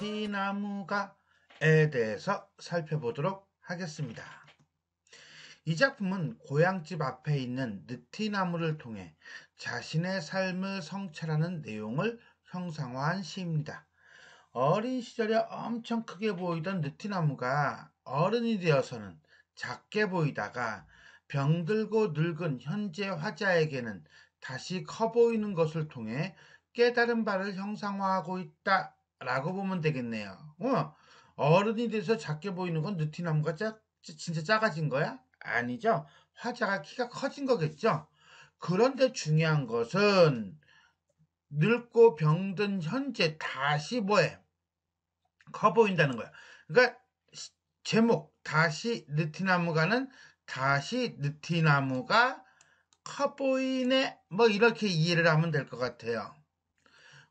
티나무가에 대해서 살펴보도록 하겠습니다. 이 작품은 고향집 앞에 있는 느티나무를 통해 자신의 삶을 성찰하는 내용을 형상화한 시입니다. 어린 시절에 엄청 크게 보이던 느티나무가 어른이 되어서는 작게 보이다가 병들고 늙은 현재 화자에게는 다시 커 보이는 것을 통해 깨달은 바를 형상화하고 있다 라고 보면 되겠네요. 어, 어른이 돼서 작게 보이는 건 느티나무가 짜, 진짜 작아진 거야? 아니죠. 화자가 키가 커진 거겠죠. 그런데 중요한 것은 늙고 병든 현재 다시 뭐해? 커 보인다는 거야. 그러니까 제목 다시 느티나무가는 다시 느티나무가 커 보이네 뭐 이렇게 이해를 하면 될 것 같아요.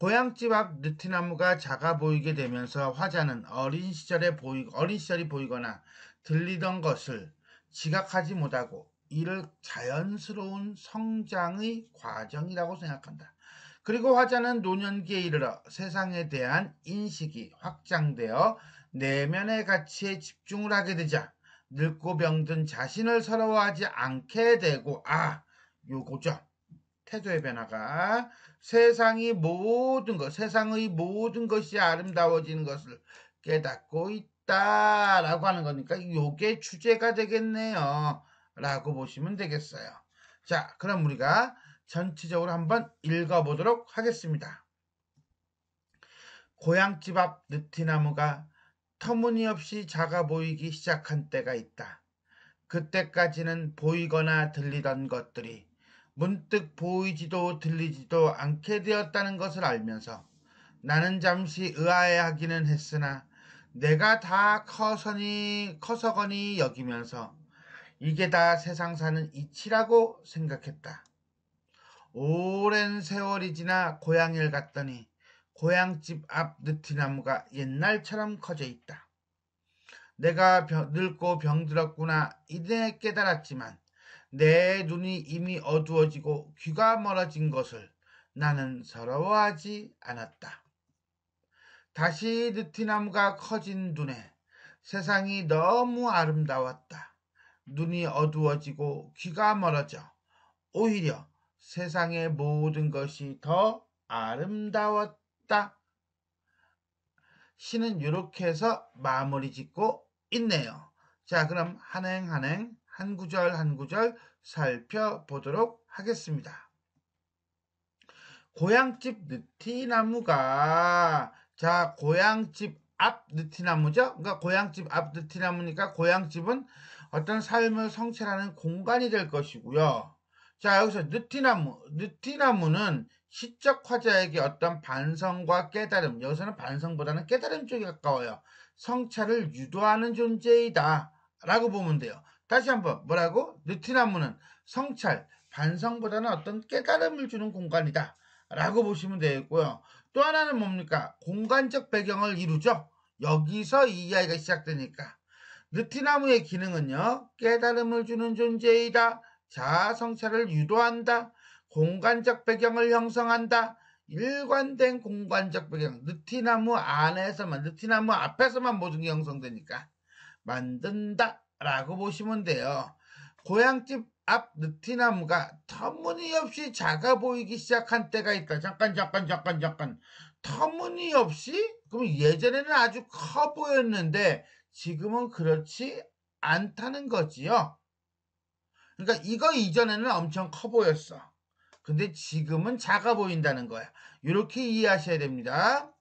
고향집 앞 느티나무가 작아 보이게 되면서 화자는 어린 시절에 보이, 어린 시절이 보이거나 들리던 것을 지각하지 못하고 이를 자연스러운 성장의 과정이라고 생각한다. 그리고 화자는 노년기에 이르러 세상에 대한 인식이 확장되어 내면의 가치에 집중을 하게 되자 늙고 병든 자신을 서러워하지 않게 되고 아 요거죠 태도의 변화가 세상이 모든 것, 세상의 모든 것이 아름다워지는 것을 깨닫고 있다. 라고 하는 거니까 요게 주제가 되겠네요. 라고 보시면 되겠어요. 자, 그럼 우리가 전체적으로 한번 읽어보도록 하겠습니다. 고향집 앞 느티나무가 터무니없이 작아 보이기 시작한 때가 있다. 그때까지는 보이거나 들리던 것들이 문득 보이지도 들리지도 않게 되었다는 것을 알면서 나는 잠시 의아해하기는 했으나 내가 다 커서니 커서거니 여기면서 이게 다 세상 사는 이치라고 생각했다. 오랜 세월이 지나 고향을 갔더니 고향집 앞 느티나무가 옛날처럼 커져 있다. 내가 병, 늙고 병들었구나 이내 깨달았지만 내 눈이 이미 어두워지고 귀가 멀어진 것을 나는 서러워하지 않았다. 다시 느티나무가 커진 눈에 세상이 너무 아름다웠다. 눈이 어두워지고 귀가 멀어져 오히려 세상의 모든 것이 더 아름다웠다. 시는 이렇게 해서 마무리 짓고 있네요. 자, 그럼 한행 한행 한 구절 한 구절 살펴보도록 하겠습니다. 고향집 느티나무가 자 고향집 앞 느티나무죠. 그러니까 고향집 앞 느티나무니까 고향집은 어떤 삶을 성찰하는 공간이 될 것이고요. 자 여기서 느티나무 느티나무는 시적 화자에게 어떤 반성과 깨달음 여기서는 반성보다는 깨달음 쪽에 가까워요. 성찰을 유도하는 존재이다 라고 보면 돼요. 다시 한번 뭐라고? 느티나무는 성찰, 반성보다는 어떤 깨달음을 주는 공간이다. 라고 보시면 되겠고요. 또 하나는 뭡니까? 공간적 배경을 이루죠. 여기서 이 이야기가 시작되니까. 느티나무의 기능은요. 깨달음을 주는 존재이다. 자아 성찰을 유도한다. 공간적 배경을 형성한다. 일관된 공간적 배경, 느티나무 안에서만, 느티나무 앞에서만 모든 게 형성되니까 만든다. 라고 보시면 돼요. 고향집 앞 느티나무가 터무니없이 작아 보이기 시작한 때가 있다. 잠깐 잠깐 잠깐 잠깐 터무니없이? 그럼 예전에는 아주 커 보였는데 지금은 그렇지 않다는 거지요. 그러니까 이거 이전에는 엄청 커 보였어. 근데 지금은 작아 보인다는 거야. 이렇게 이해하셔야 됩니다.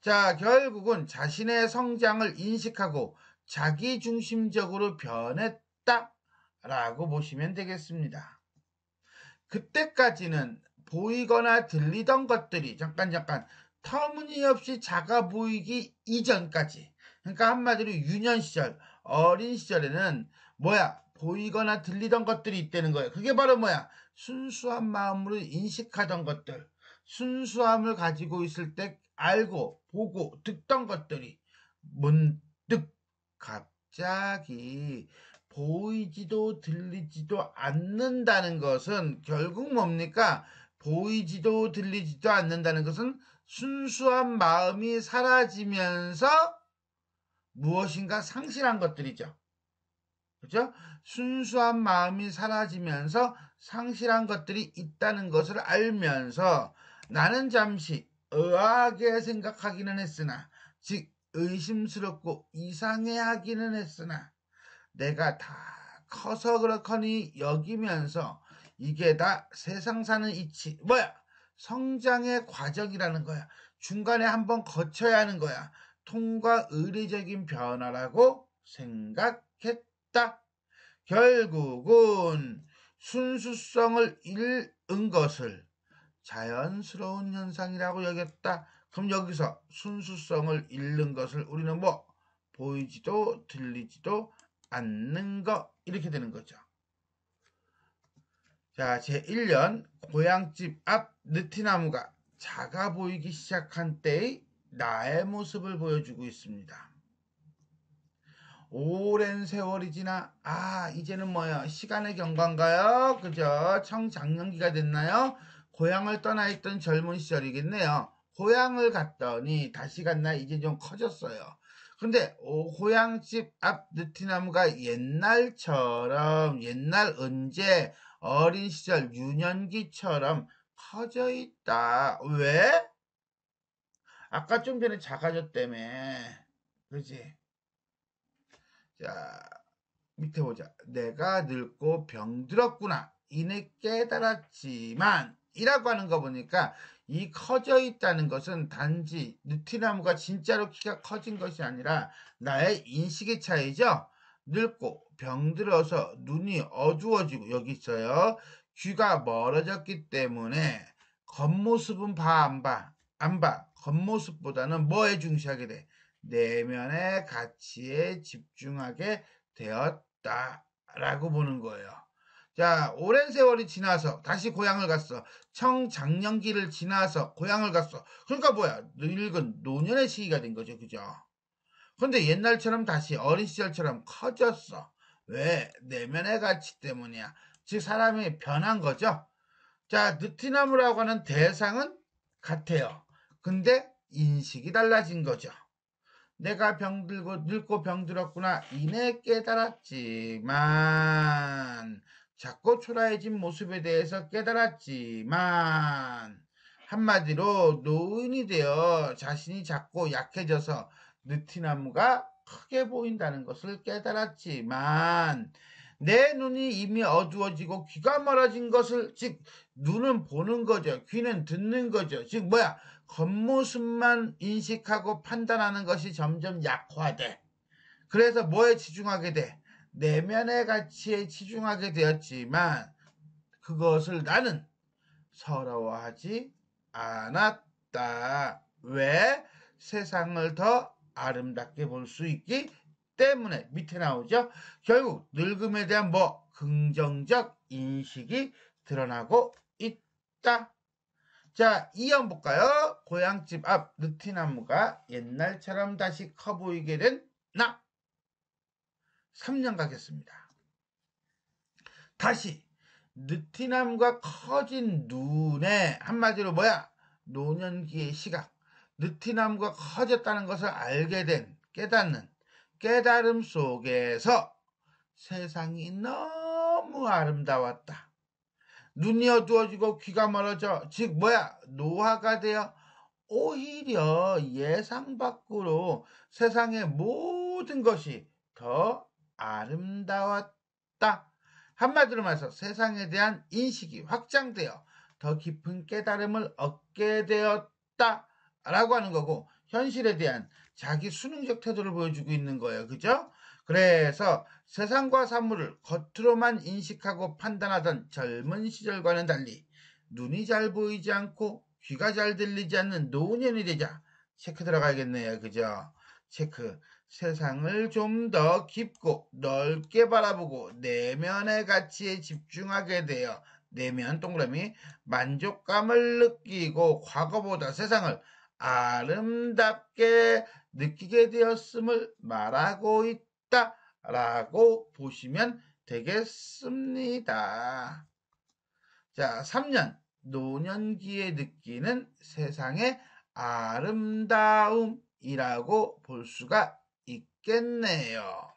자, 결국은 자신의 성장을 인식하고 자기중심적으로 변했다라고 보시면 되겠습니다. 그때까지는 보이거나 들리던 것들이 잠깐 잠깐 터무니없이 작아 보이기 이전까지 그러니까 한마디로 유년 시절 어린 시절에는 뭐야 보이거나 들리던 것들이 있다는 거예요. 그게 바로 뭐야 순수한 마음으로 인식하던 것들 순수함을 가지고 있을 때 알고 보고 듣던 것들이 문득 시작이 보이지도 들리지도 않는다는 것은 결국 뭡니까? 보이지도 들리지도 않는다는 것은 순수한 마음이 사라지면서 무엇인가 상실한 것들이죠. 그죠? 순수한 마음이 사라지면서 상실한 것들이 있다는 것을 알면서 나는 잠시 의아하게 생각하기는 했으나 즉 의심스럽고 이상해하기는 했으나 내가 다 커서 그렇거니 여기면서 이게 다 세상 사는 이치 뭐야 성장의 과정이라는 거야 중간에 한번 거쳐야 하는 거야 통과 의례적인 변화라고 생각했다 결국은 순수성을 잃은 것을 자연스러운 현상이라고 여겼다 그럼 여기서 순수성을 잃는 것을 우리는 뭐 보이지도 들리지도 않는 것 이렇게 되는 거죠. 자, 제1년 고향집 앞 느티나무가 작아 보이기 시작한 때의 나의 모습을 보여주고 있습니다. 오랜 세월이 지나 아 이제는 뭐야 시간의 경과인가요? 그죠? 청장년기가 됐나요? 고향을 떠나 있던 젊은 시절이겠네요. 고향을 갔더니 다시 갔나 이제 좀 커졌어요. 근데 오, 고향집 앞 느티나무가 옛날처럼 옛날 언제 어린 시절 유년기처럼 커져 있다. 왜? 아까 좀 전에 작아졌다며. 그지? 자, 밑에 보자. 내가 늙고 병들었구나. 이내 깨달았지만, 이라고 하는 거 보니까 이 커져 있다는 것은 단지 느티나무가 진짜로 키가 커진 것이 아니라 나의 인식의 차이죠. 늙고 병들어서 눈이 어두워지고 여기 있어요. 귀가 멀어졌기 때문에 겉모습은 봐 안 봐. 안 봐. 겉모습보다는 뭐에 중시하게 돼? 내면의 가치에 집중하게 되었다. 라고 보는 거예요. 자, 오랜 세월이 지나서 다시 고향을 갔어. 청장년기를 지나서 고향을 갔어. 그러니까 뭐야? 늙은 노년의 시기가 된 거죠. 그죠? 근데 옛날처럼 다시 어린 시절처럼 커졌어. 왜? 내면의 가치 때문이야. 즉 사람이 변한 거죠. 자, 느티나무라고 하는 대상은 같아요. 근데 인식이 달라진 거죠. 내가 병들고 늙고 병들었구나 이내 깨달았지만 작고 초라해진 모습에 대해서 깨달았지만 한마디로 노인이 되어 자신이 작고 약해져서 느티나무가 크게 보인다는 것을 깨달았지만 내 눈이 이미 어두워지고 귀가 멀어진 것을 즉 눈은 보는 거죠 귀는 듣는 거죠 즉 뭐야 겉모습만 인식하고 판단하는 것이 점점 약화돼 그래서 뭐에 집중하게 돼 내면의 가치에 치중하게 되었지만 그것을 나는 서러워하지 않았다. 왜? 세상을 더 아름답게 볼 수 있기 때문에 밑에 나오죠. 결국 늙음에 대한 뭐 긍정적 인식이 드러나고 있다. 자, 이형 볼까요? 고향집 앞 느티나무가 옛날처럼 다시 커 보이게 된 나. 3년 가겠습니다. 다시 느티남과 커진 눈에 한마디로 뭐야? 노년기의 시각. 느티남과 커졌다는 것을 알게 된 깨닫는 깨달음 속에서 세상이 너무 아름다웠다. 눈이 어두워지고 귀가 멀어져 즉 뭐야 노화가 되어 오히려 예상 밖으로 세상의 모든 것이 더 아름다웠다. 한마디로 말해서 세상에 대한 인식이 확장되어 더 깊은 깨달음을 얻게 되었다. 라고 하는 거고, 현실에 대한 자기 수능적 태도를 보여주고 있는 거예요. 그죠? 그래서 세상과 사물을 겉으로만 인식하고 판단하던 젊은 시절과는 달리 눈이 잘 보이지 않고 귀가 잘 들리지 않는 노년이 되자 체크 들어가야겠네요. 그죠? 체크. 세상을 좀 더 깊고 넓게 바라보고 내면의 가치에 집중하게 되어 내면 동그라미 만족감을 느끼고 과거보다 세상을 아름답게 느끼게 되었음을 말하고 있다 라고 보시면 되겠습니다. 자, 3년 노년기에 느끼는 세상의 아름다움이라고 볼 수가 있겠네요.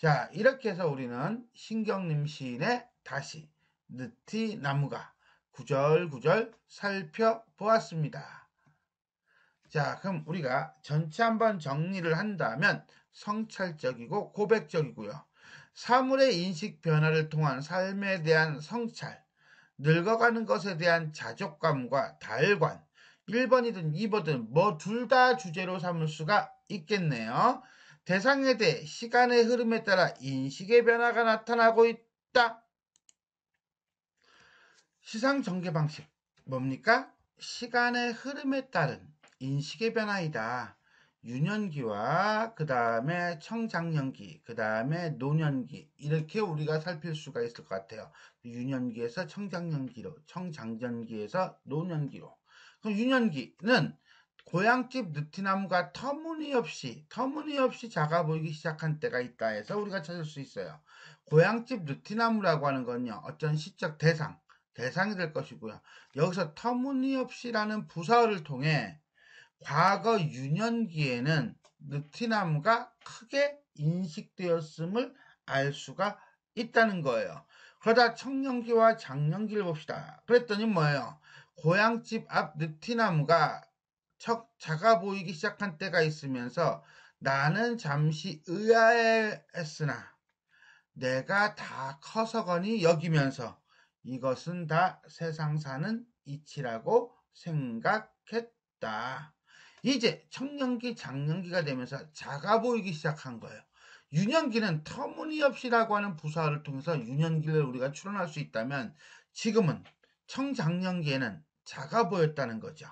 자, 이렇게 해서 우리는 신경림 시인의 다시 느티나무가 구절구절 살펴보았습니다. 자, 그럼 우리가 전체 한번 정리를 한다면 성찰적이고 고백적이고요. 사물의 인식 변화를 통한 삶에 대한 성찰, 늙어가는 것에 대한 자족감과 달관, 1번이든 2번이든 뭐 둘 다 주제로 삼을 수가 있겠네요. 대상에 대해 시간의 흐름에 따라 인식의 변화가 나타나고 있다. 시상 전개 방식. 뭡니까? 시간의 흐름에 따른 인식의 변화이다. 유년기와 그 다음에 청장년기, 그 다음에 노년기 이렇게 우리가 살필 수가 있을 것 같아요. 유년기에서 청장년기로, 청장년기에서 노년기로. 그럼 유년기는 고향집 느티나무가 터무니없이 터무니없이 작아 보이기 시작한 때가 있다 해서 우리가 찾을 수 있어요. 고향집 느티나무라고 하는 건요. 어떤 시적 대상, 대상이 될 것이고요. 여기서 터무니없이라는 부사어를 통해 과거 유년기에는 느티나무가 크게 인식되었음을 알 수가 있다는 거예요. 그러다 청년기와 장년기를 봅시다. 그랬더니 뭐예요? 고향집 앞 느티나무가 척 작아 보이기 시작한 때가 있으면서 나는 잠시 의아했으나 내가 다 커서거니 여기면서 이것은 다 세상 사는 이치라고 생각했다. 이제 청년기, 장년기가 되면서 작아 보이기 시작한 거예요. 유년기는 터무니없이라고 하는 부사를 통해서 유년기를 우리가 추론할 수 있다면 지금은 청장년기에는 작아 보였다는 거죠.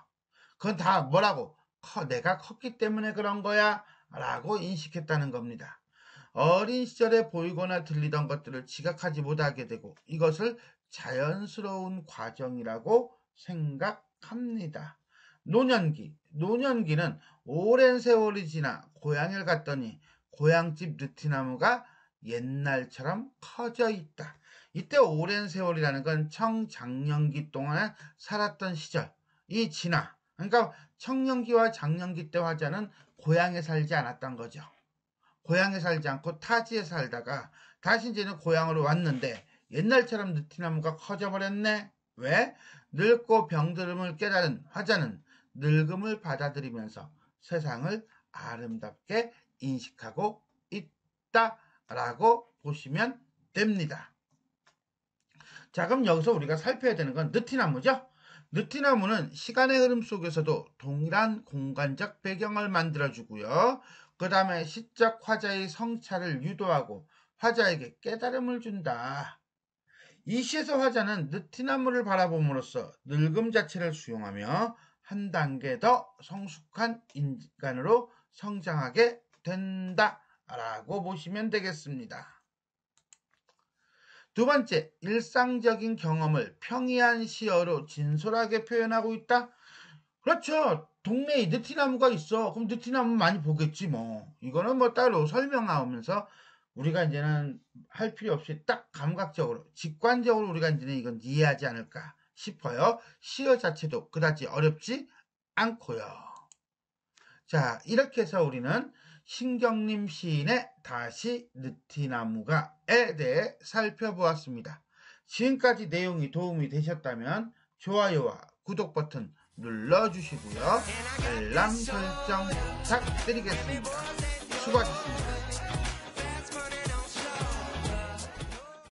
그건 다 뭐라고? 커, 어, 내가 컸기 때문에 그런 거야. 라고 인식했다는 겁니다. 어린 시절에 보이거나 들리던 것들을 지각하지 못하게 되고 이것을 자연스러운 과정이라고 생각합니다. 노년기. 노년기는 오랜 세월이 지나 고향을 갔더니 고향집 느티나무가 옛날처럼 커져 있다. 이때 오랜 세월이라는 건 청장년기 동안 살았던 시절이 지나 그러니까 청년기와 장년기 때 화자는 고향에 살지 않았던 거죠. 고향에 살지 않고 타지에 살다가 다시 이제는 고향으로 왔는데 옛날처럼 느티나무가 커져버렸네. 왜? 늙고 병들음을 깨달은 화자는 늙음을 받아들이면서 세상을 아름답게 인식하고 있다라고 보시면 됩니다. 자 그럼 여기서 우리가 살펴야 되는 건 느티나무죠. 느티나무는 시간의 흐름 속에서도 동일한 공간적 배경을 만들어주고요. 그 다음에 시적 화자의 성찰을 유도하고 화자에게 깨달음을 준다. 이 시에서 화자는 느티나무를 바라봄으로써 늙음 자체를 수용하며 한 단계 더 성숙한 인간으로 성장하게 된다. 라고 보시면 되겠습니다. 두 번째, 일상적인 경험을 평이한 시어로 진솔하게 표현하고 있다. 그렇죠. 동네에 느티나무가 있어. 그럼 느티나무 많이 보겠지 뭐. 이거는 뭐 따로 설명하면서 우리가 이제는 할 필요 없이 딱 감각적으로, 직관적으로 우리가 이제는 이건 이해하지 않을까 싶어요. 시어 자체도 그다지 어렵지 않고요. 자, 이렇게 해서 우리는 신경림 시인의 다시 느티나무가에 대해 살펴보았습니다. 지금까지 내용이 도움이 되셨다면 좋아요와 구독 버튼 눌러주시고요. 알람 설정 부탁드리겠습니다. 수고하셨습니다.